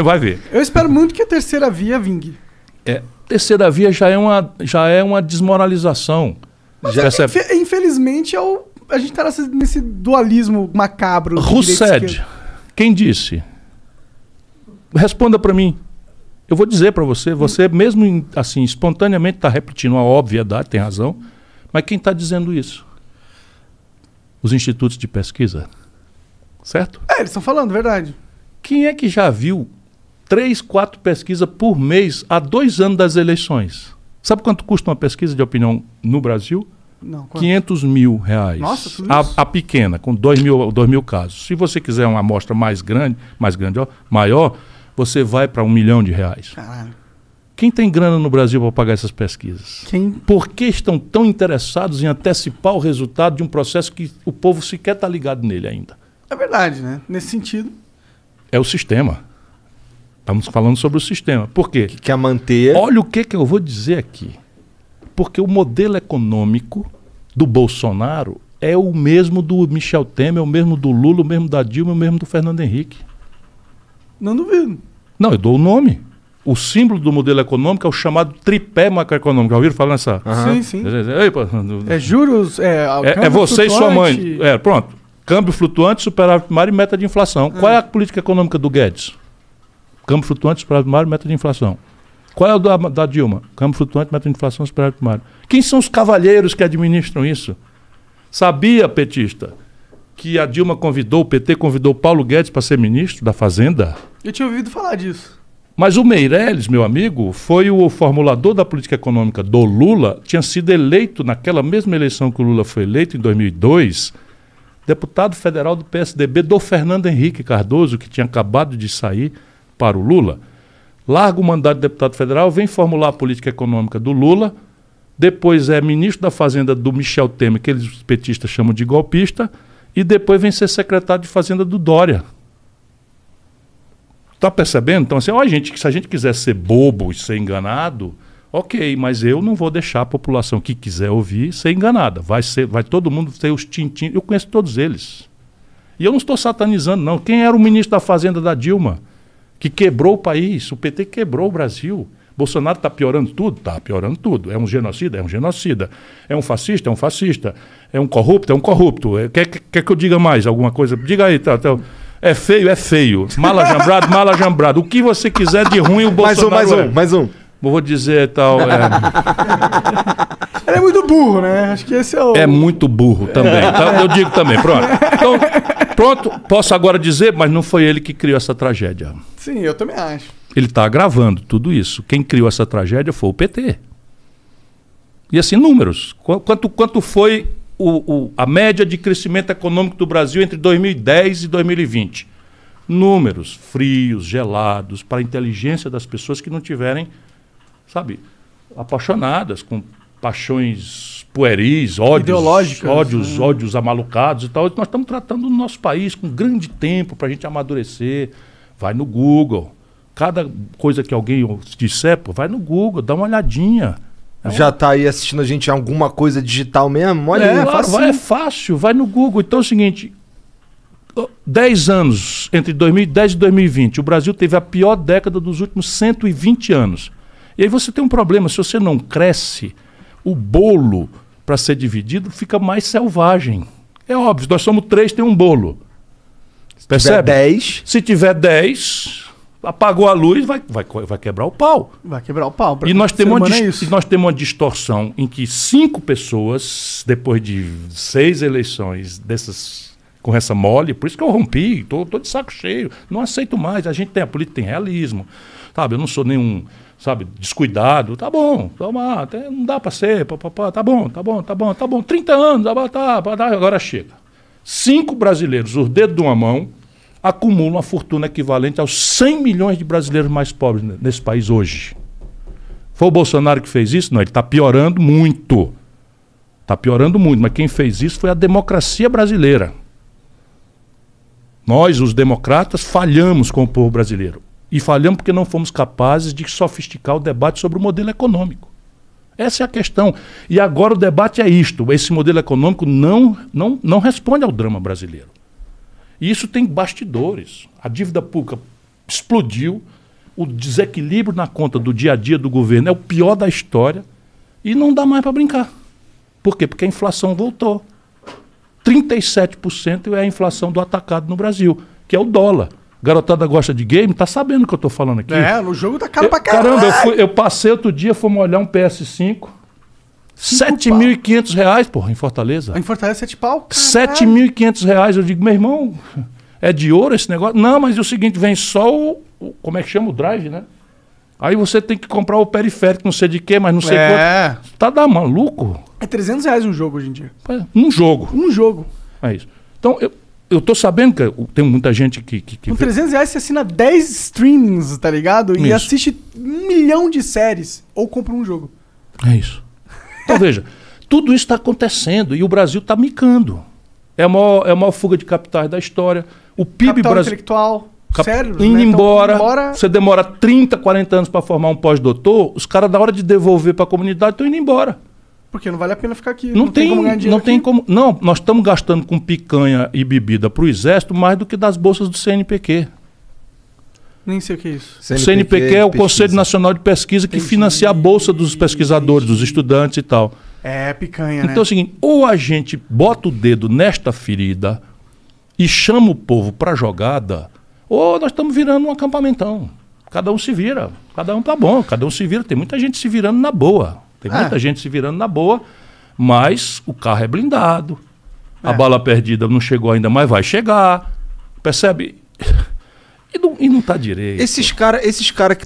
Você vai ver. Eu espero muito que a terceira via vingue. É, terceira via já é uma, já é uma desmoralização. já é, Infelizmente, é o, a gente está nesse dualismo macabro. Rousseff, quem disse? Responda para mim. Eu vou dizer para você, você mesmo assim espontaneamente está repetindo uma obviedade, tem razão, mas quem está dizendo isso? Os institutos de pesquisa, certo? É, eles estão falando, verdade. Quem é que já viu três, quatro pesquisas por mês há dois anos das eleições. Sabe quanto custa uma pesquisa de opinião no Brasil? Não, 500 mil reais. Nossa, tudo a, isso? a pequena, com 2 mil, mil casos. Se você quiser uma amostra mais grande, mais grande, ó, maior, você vai para um milhão de reais. Caralho. Quem tem grana no Brasil para pagar essas pesquisas? Quem? Por que estão tão interessados em antecipar o resultado de um processo que o povo sequer está ligado nele ainda? É verdade, né? Nesse sentido. É o sistema. Estamos falando sobre o sistema. Por quê? Que quer manter. Olha o que, que eu vou dizer aqui. Porque o modelo econômico do Bolsonaro é o mesmo do Michel Temer, é o mesmo do Lula, o mesmo da Dilma, é o mesmo do Fernando Henrique. Não duvido. Não, eu dou o nome. O símbolo do modelo econômico é o chamado tripé macroeconômico. Já ouviram falar nessa? Uhum. Sim, sim. É, juros. É, é, é você flutuante. e sua mãe. É, pronto. Câmbio flutuante, superávit primário e meta de inflação. Qual é a hum. política econômica do Guedes? Câmbio flutuante, superávit primário, meta de inflação. Qual é o da, da Dilma? Câmbio flutuante, meta de inflação, superávit primário. Quem são os cavalheiros que administram isso? Sabia, petista, que a Dilma convidou, o PT convidou Paulo Guedes para ser ministro da Fazenda? Eu tinha ouvido falar disso. Mas o Meirelles, meu amigo, foi o formulador da política econômica do Lula, tinha sido eleito naquela mesma eleição que o Lula foi eleito, em 2002, deputado federal do PSDB do Fernando Henrique Cardoso, que tinha acabado de sair para o Lula, larga o mandato de deputado federal, vem formular a política econômica do Lula, depois é ministro da Fazenda do Michel Temer, que eles petistas chamam de golpista, e depois vem ser secretário de Fazenda do Dória. Tá percebendo? Então, assim, ó, gente, se a gente quiser ser bobo e ser enganado, ok, mas eu não vou deixar a população que quiser ouvir ser enganada. Vai, ser, vai todo mundo ter os tintins. Eu conheço todos eles. E eu não estou satanizando, não. Quem era o ministro da Fazenda da Dilma? que quebrou o país. O PT quebrou o Brasil. Bolsonaro está piorando tudo? Está piorando tudo. É um genocida? É um genocida. É um fascista? É um fascista. É um corrupto? É um corrupto. É, quer, quer, que eu diga mais alguma coisa? Diga aí, tá, tá. É feio? É feio. Mala jambrado? Mala jambrado. O que você quiser de ruim, o Bolsonaro. Mais um, mais um, é. mais um vou dizer tal. É... Ele é muito burro, né? Acho que esse é o. É muito burro também. É. Então, eu digo também, pronto. Então, pronto, posso agora dizer, mas não foi ele que criou essa tragédia. Sim, eu também acho. Ele está agravando tudo isso. Quem criou essa tragédia foi o PT. E assim, números. Quanto, quanto foi o, o, a média de crescimento econômico do Brasil entre 2010 e 2020? Números frios, gelados, para a inteligência das pessoas que não tiverem sabe, apaixonadas, com paixões pueris, ódios, Ideológicas, ódios, né? ódios amalucados e tal. Nós estamos tratando o nosso país com grande tempo para a gente amadurecer. Vai no Google. Cada coisa que alguém disser, pô, vai no Google, dá uma olhadinha. É Já está aí assistindo a gente alguma coisa digital mesmo? Olha, é, é, claro, vai, é fácil, vai no Google. Então é o seguinte, 10 anos, entre 2010 e 2020, o Brasil teve a pior década dos últimos 120 anos. E aí você tem um problema, se você não cresce, o bolo para ser dividido fica mais selvagem. É óbvio, nós somos três, tem um bolo. Se Percebe? Tiver dez. Se tiver dez, apagou a luz, vai, vai, vai quebrar o pau. Vai quebrar o pau. E nós, temos uma é e nós temos uma distorção em que cinco pessoas, depois de seis eleições dessas com essa mole, por isso que eu rompi, estou de saco cheio, não aceito mais. A gente tem, a política tem realismo, sabe? Eu não sou nenhum sabe, descuidado, tá bom, toma, até não dá para ser, pá, pá, pá, tá bom, tá bom, tá bom, tá bom, 30 anos, tá, tá, tá, tá, agora chega. Cinco brasileiros, os dedos de uma mão, acumulam uma fortuna equivalente aos 100 milhões de brasileiros mais pobres nesse país hoje. Foi o Bolsonaro que fez isso? Não, ele está piorando muito. Está piorando muito, mas quem fez isso foi a democracia brasileira. Nós, os democratas, falhamos com o povo brasileiro. E falhamos porque não fomos capazes de sofisticar o debate sobre o modelo econômico. Essa é a questão. E agora o debate é isto: esse modelo econômico não, não, não responde ao drama brasileiro. E isso tem bastidores. A dívida pública explodiu, o desequilíbrio na conta do dia a dia do governo é o pior da história e não dá mais para brincar. Por quê? Porque a inflação voltou. 37% é a inflação do atacado no Brasil, que é o dólar garotada gosta de game, tá sabendo o que eu tô falando aqui. É, no jogo tá caro eu, pra caramba. Caramba, eu, fui, eu, passei outro dia, fomos olhar um PS5. 7.500 reais, porra, em Fortaleza. Em Fortaleza, 7 pau? 7.500 reais. Eu digo, meu irmão, é de ouro esse negócio? Não, mas é o seguinte, vem só o, o, Como é que chama o drive, né? Aí você tem que comprar o periférico, não sei de quê, mas não sei é. quanto. Tá da maluco? É 300 reais um jogo hoje em dia. Um jogo. Um jogo. É isso. Então, eu, eu estou sabendo que tem muita gente que. que, que Com 300 reais você assina 10 streamings, tá ligado? E isso. assiste um milhão de séries ou compra um jogo. É isso. Então veja, tudo isso está acontecendo e o Brasil está micando. É a, maior, é a maior fuga de capitais da história. O PIB Capital intelectual. Cap... Sério? Indo né? então, embora, embora, Você demora 30, 40 anos para formar um pós-doutor, os caras, da hora de devolver para a comunidade, estão indo embora. Porque não vale a pena ficar aqui. Não, não tem, tem, como ganhar dinheiro. Não tem como. Não, nós estamos gastando com picanha e bebida para o Exército mais do que das bolsas do CNPq. Nem sei o que é isso. CNPq, o CNPq é o Conselho Nacional de Pesquisa que financia a bolsa dos pesquisadores, dos estudantes e tal. É picanha, Então né? é o seguinte, ou a gente bota o dedo nesta ferida e chama o povo para jogada, ou nós estamos virando um acampamentão. Cada um se vira, cada um tá bom, cada um se vira, tem muita gente se virando na boa. Tem muita é. gente se virando na boa, mas o carro é blindado. É. A bala perdida não chegou ainda, mas vai chegar. Percebe? E não, e não tá direito. Esses caras esses cara que